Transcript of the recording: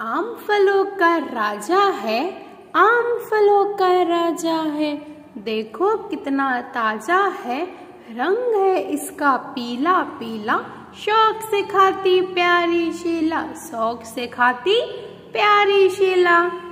आम फलों का राजा है आम फलों का राजा है देखो कितना ताजा है रंग है इसका पीला पीला शौक से खाती प्यारी शीला शौक से खाती प्यारी शीला